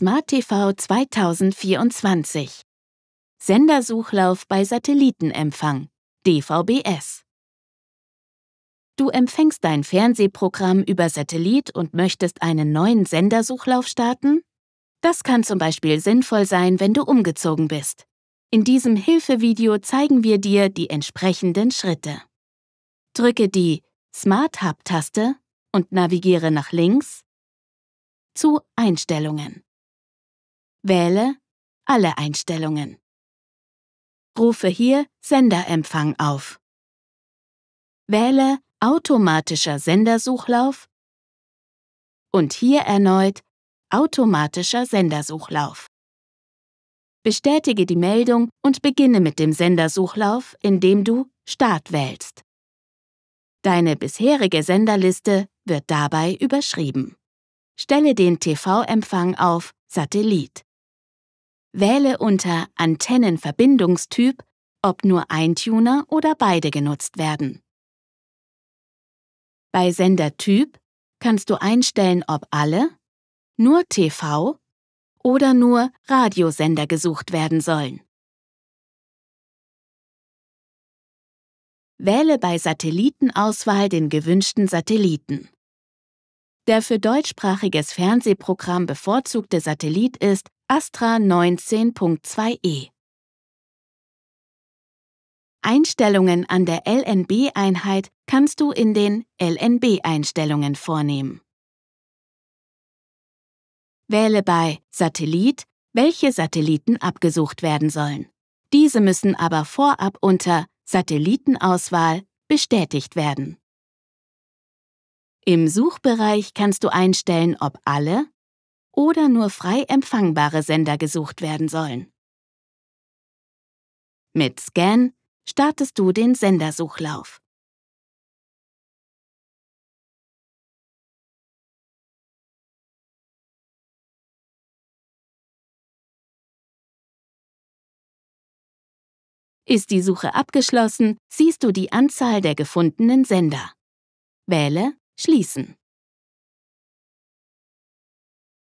Smart TV 2024. Sendersuchlauf bei Satellitenempfang, DVBS. Du empfängst dein Fernsehprogramm über Satellit und möchtest einen neuen Sendersuchlauf starten? Das kann zum Beispiel sinnvoll sein, wenn du umgezogen bist. In diesem Hilfevideo zeigen wir dir die entsprechenden Schritte. Drücke die Smart Hub-Taste und navigiere nach links zu Einstellungen. Wähle Alle Einstellungen. Rufe hier Senderempfang auf. Wähle Automatischer Sendersuchlauf und hier erneut Automatischer Sendersuchlauf. Bestätige die Meldung und beginne mit dem Sendersuchlauf, indem du Start wählst. Deine bisherige Senderliste wird dabei überschrieben. Stelle den TV-Empfang auf Satellit. Wähle unter Antennenverbindungstyp, ob nur ein Tuner oder beide genutzt werden. Bei Sendertyp kannst du einstellen, ob alle, nur TV oder nur Radiosender gesucht werden sollen. Wähle bei Satellitenauswahl den gewünschten Satelliten. Der für deutschsprachiges Fernsehprogramm bevorzugte Satellit ist Astra 19.2e. Einstellungen an der LNB-Einheit kannst du in den LNB-Einstellungen vornehmen. Wähle bei Satellit, welche Satelliten abgesucht werden sollen. Diese müssen aber vorab unter Satellitenauswahl bestätigt werden. Im Suchbereich kannst du einstellen, ob alle oder nur frei empfangbare Sender gesucht werden sollen. Mit Scan startest du den Sendersuchlauf. Ist die Suche abgeschlossen, siehst du die Anzahl der gefundenen Sender. Wähle schließen.